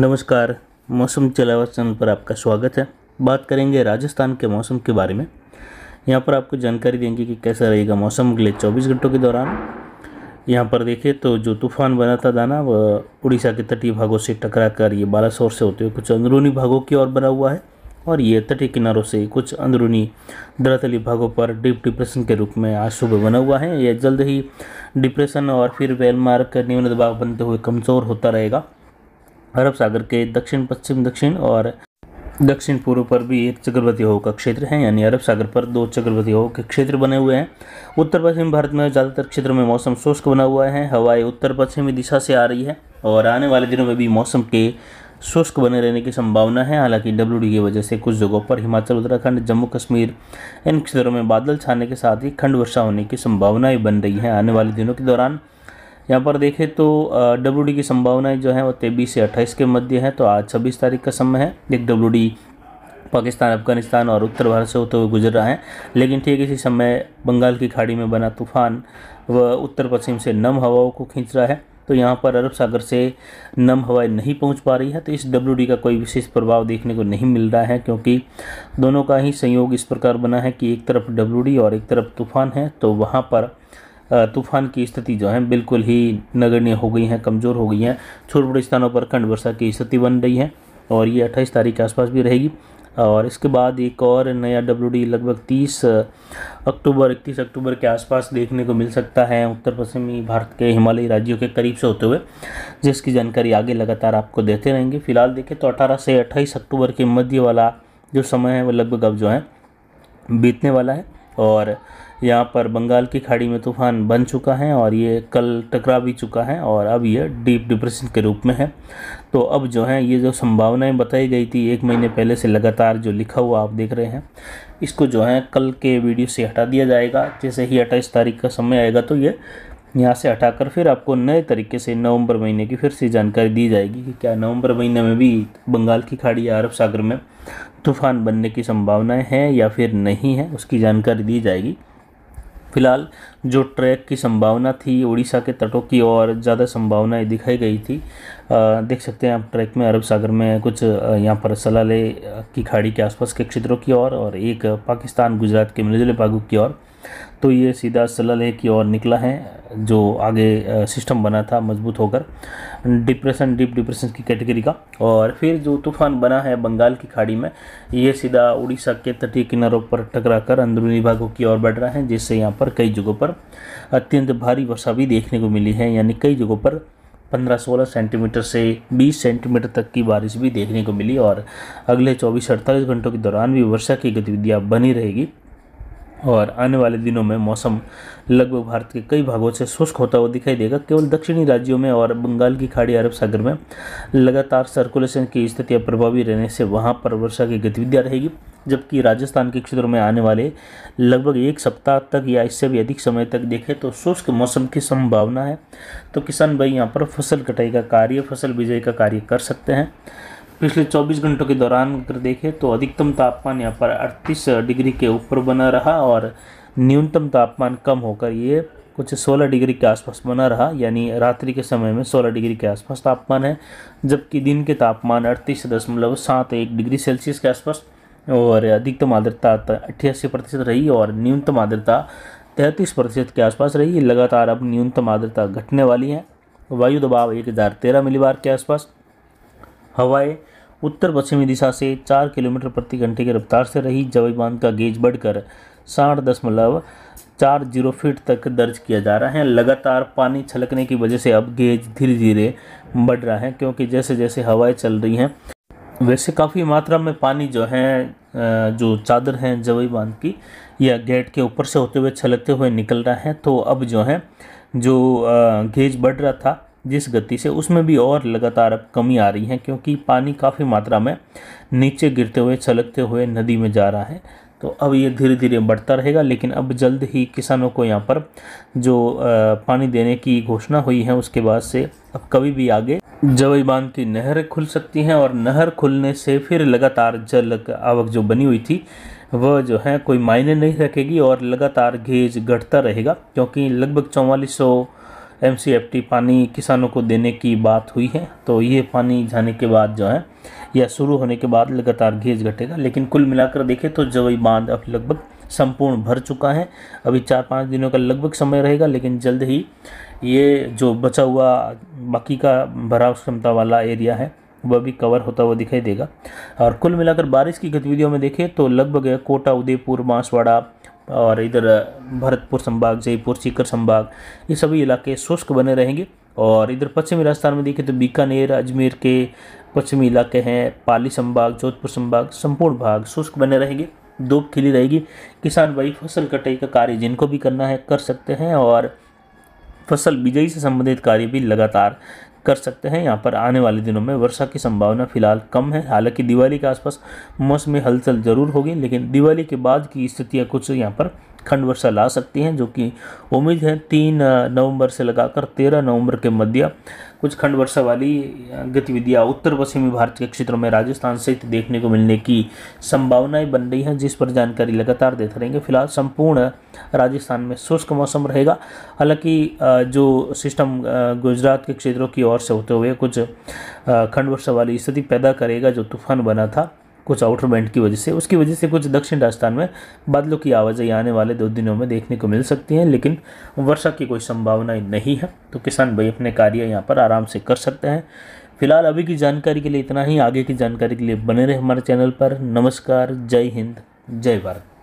नमस्कार मौसम चलावा चैनल पर आपका स्वागत है बात करेंगे राजस्थान के मौसम के बारे में यहाँ पर आपको जानकारी देंगे कि कैसा रहेगा मौसम अगले 24 घंटों के दौरान यहाँ पर देखिए तो जो तूफान बना था दाना वह उड़ीसा के तटीय भागों से टकरा कर ये बालासोर से होते हुए कुछ अंदरूनी भागों की ओर बना हुआ है और ये तटीय किनारों से कुछ अंदरूनी दरातली भागों पर डीप डिप्रेशन के रूप में आज सुबह बना हुआ है यह जल्द ही डिप्रेशन और फिर वेलमार्क न्यून दबाव बनते हुए कमज़ोर होता रहेगा अरब सागर के दक्षिण पश्चिम दक्षिण और दक्षिण पूर्व पर भी एक चक्रवर्ती हवा का क्षेत्र है यानी अरब सागर पर दो चक्रवर्ती हवा के क्षेत्र बने हुए हैं उत्तर पश्चिम भारत में ज़्यादातर क्षेत्रों में मौसम शुष्क बना हुआ है हवाएं उत्तर पश्चिमी दिशा से आ रही है और आने वाले दिनों में भी मौसम के शुष्क बने रहने की संभावना है हालांकि डब्ल्यू की वजह से कुछ जगहों पर हिमाचल उत्तराखंड जम्मू कश्मीर इन क्षेत्रों में बादल छाने के साथ ही खंड वर्षा होने की संभावनाएं बन रही हैं आने वाले दिनों के दौरान यहाँ पर देखें तो डब्ल्यू की संभावनाएं जो है वो तेईस से अट्ठाईस के मध्य है तो आज छब्बीस तारीख का समय है एक डब्ल्यू पाकिस्तान अफगानिस्तान और उत्तर भारत से होते हुए गुजर रहा है लेकिन ठीक इसी समय बंगाल की खाड़ी में बना तूफान व उत्तर पश्चिम से नम हवाओं को खींच रहा है तो यहाँ पर अरब सागर से नम हवाएं नहीं पहुँच पा रही है तो इस डब्ल्यू का कोई विशेष प्रभाव देखने को नहीं मिल रहा है क्योंकि दोनों का ही संयोग इस प्रकार बना है कि एक तरफ डब्ल्यू और एक तरफ तूफान है तो वहाँ पर तूफान की स्थिति जो है बिल्कुल ही नगण्य हो गई है कमज़ोर हो गई है छोटे बड़े स्थानों पर खंड वर्षा की स्थिति बन रही है और ये अट्ठाईस तारीख के आसपास भी रहेगी और इसके बाद एक और नया डब्ल्यू लगभग 30 अक्टूबर 31 अक्टूबर के आसपास देखने को मिल सकता है उत्तर पश्चिमी भारत के हिमालयी राज्यों के करीब से होते हुए जिसकी जानकारी आगे लगातार आपको देते रहेंगे फिलहाल देखें तो 18 से 28 अक्टूबर के मध्य वाला जो समय है वो लगभग अब जो है बीतने वाला है और यहाँ पर बंगाल की खाड़ी में तूफान बन चुका है और ये कल टकरा भी चुका है और अब ये डीप डिप्रेशन के रूप में है तो अब जो है ये जो संभावनाएं बताई गई थी एक महीने पहले से लगातार जो लिखा हुआ आप देख रहे हैं इसको जो है कल के वीडियो से हटा दिया जाएगा जैसे ही अट्ठाईस तारीख का समय आएगा तो ये यहाँ से हटाकर फिर आपको नए तरीके से नवंबर महीने की फिर से जानकारी दी जाएगी कि क्या नवंबर महीने में भी बंगाल की खाड़ी या अरब सागर में तूफान बनने की संभावनाएं हैं या फिर नहीं है उसकी जानकारी दी जाएगी फिलहाल जो ट्रैक की संभावना थी उड़ीसा के तटों की और ज़्यादा संभावनाएं दिखाई गई थी आ, देख सकते हैं आप ट्रैक में अरब सागर में कुछ यहाँ पर सलाले की खाड़ी के आसपास के क्षेत्रों की ओर और, और एक पाकिस्तान गुजरात के मिलजुल पागु की ओर तो ये सीधा सलल ए की ओर निकला है जो आगे सिस्टम बना था मजबूत होकर डिप्रेशन डीप डिप्रेशन की कैटेगरी का और फिर जो तूफान बना है बंगाल की खाड़ी में ये सीधा उड़ीसा के तटीय किनारों पर टकरा कर अंदरूनी भागों की ओर बढ़ रहा है जिससे यहाँ पर कई जगहों पर अत्यंत भारी वर्षा भी देखने को मिली है यानी कई जगहों पर 15-16 सेंटीमीटर से 20 सेंटीमीटर तक की बारिश भी देखने को मिली और अगले 24-48 घंटों के दौरान भी वर्षा की गतिविधियाँ बनी रहेगी और आने वाले दिनों में मौसम लगभग भारत के कई भागों से शुष्क होता हुआ दिखाई देगा केवल दक्षिणी राज्यों में और बंगाल की खाड़ी अरब सागर में लगातार सर्कुलेशन की स्थितियाँ प्रभावी रहने से वहाँ पर वर्षा की गतिविधियाँ रहेगी जबकि राजस्थान के क्षेत्रों में आने वाले लगभग एक सप्ताह तक या इससे भी अधिक समय तक देखें तो शुष्क मौसम की संभावना है तो किसान भाई यहाँ पर फसल कटाई का कार्य फसल बिजाई का कार्य कर सकते हैं पिछले 24 घंटों के दौरान अगर देखें तो अधिकतम तापमान यहाँ पर 38 डिग्री के ऊपर बना रहा और न्यूनतम तापमान कम होकर ये कुछ 16 डिग्री के आसपास बना रहा यानी रात्रि के समय में 16 डिग्री के आसपास तापमान है जबकि दिन के तापमान अड़तीस दशमलव सात एक डिग्री सेल्सियस के आसपास और अधिकतम आर्द्रता अट्ठासी प्रतिशत रही और न्यूनतम आर्द्रता तैंतीस प्रतिशत के आसपास रही लगातार अब न्यूनतम आर्द्रता घटने वाली है वायु दबाव एक हज़ार तेरह बार के आसपास हवाएं उत्तर पश्चिमी दिशा से चार किलोमीटर प्रति घंटे की रफ्तार से रही जवाई बांध का गेज बढ़कर साठ दशमलव चार जीरो फीट तक दर्ज किया जा रहा है लगातार पानी छलकने की वजह से अब गेज धीरे धीरे बढ़ रहा है क्योंकि जैसे जैसे हवाएं चल रही हैं वैसे काफ़ी मात्रा में पानी जो है जो चादर हैं जवई बांध की या गेट के ऊपर से होते हुए छलकते हुए निकल रहा है तो अब जो है जो गेज बढ़ रहा था जिस गति से उसमें भी और लगातार अब कमी आ रही है क्योंकि पानी काफ़ी मात्रा में नीचे गिरते हुए छलकते हुए नदी में जा रहा है तो अब ये धीरे धीरे बढ़ता रहेगा लेकिन अब जल्द ही किसानों को यहाँ पर जो पानी देने की घोषणा हुई है उसके बाद से अब कभी भी आगे जवई बांध की नहर खुल सकती हैं और नहर खुलने से फिर लगातार जल आवक जो बनी हुई थी वह जो है कोई मायने नहीं रखेगी और लगातार घेज घटता रहेगा क्योंकि लगभग चौवालीस सौ एम पानी किसानों को देने की बात हुई है तो ये पानी जाने के बाद जो है या शुरू होने के बाद लगातार घेज घटेगा लेकिन कुल मिलाकर देखें तो जवई बांध अब लगभग संपूर्ण भर चुका है अभी चार पाँच दिनों का लगभग समय रहेगा लेकिन जल्द ही ये जो बचा हुआ बाकी का भराव क्षमता वाला एरिया है वह भी कवर होता हुआ दिखाई देगा और कुल मिलाकर बारिश की गतिविधियों में देखें तो लगभग कोटा उदयपुर बांसवाड़ा और इधर भरतपुर संभाग जयपुर सीकर संभाग ये सभी इलाके शुष्क बने रहेंगे और इधर पश्चिमी राजस्थान में देखें तो बीकानेर अजमेर के पश्चिमी इलाके हैं पाली संभाग जोधपुर संभाग संपूर्ण भाग शुष्क बने रहेंगे धूप खिली रहेगी किसान भाई फसल कटाई का कार्य जिनको भी करना है कर सकते हैं और फसल बिजाई से संबंधित कार्य भी लगातार कर सकते हैं यहाँ पर आने वाले दिनों में वर्षा की संभावना फिलहाल कम है हालांकि दिवाली के आसपास मौसमी हलचल जरूर होगी लेकिन दिवाली के बाद की स्थितियाँ कुछ यहाँ पर खंड वर्षा ला सकती हैं जो कि उम्मीद है तीन नवंबर से लगाकर तेरह नवंबर के मध्य कुछ खंड वर्षा वाली गतिविधियां उत्तर पश्चिमी भारत के क्षेत्रों में राजस्थान सहित देखने को मिलने की संभावनाएं बन रही हैं जिस पर जानकारी लगातार देते रहेंगे फिलहाल संपूर्ण राजस्थान में शुष्क मौसम रहेगा हालांकि जो सिस्टम गुजरात के क्षेत्रों की ओर से होते हुए कुछ खंड वर्षा वाली स्थिति पैदा करेगा जो तूफान बना था कुछ आउटर बैंड की वजह से उसकी वजह से कुछ दक्षिण राजस्थान में बादलों की आवाजाही आने वाले दो दिनों में देखने को मिल सकती है लेकिन वर्षा की कोई संभावना नहीं है तो किसान भाई अपने कार्य यहाँ पर आराम से कर सकते हैं फिलहाल अभी की जानकारी के लिए इतना ही आगे की जानकारी के लिए बने रहे हमारे चैनल पर नमस्कार जय हिंद जय भारत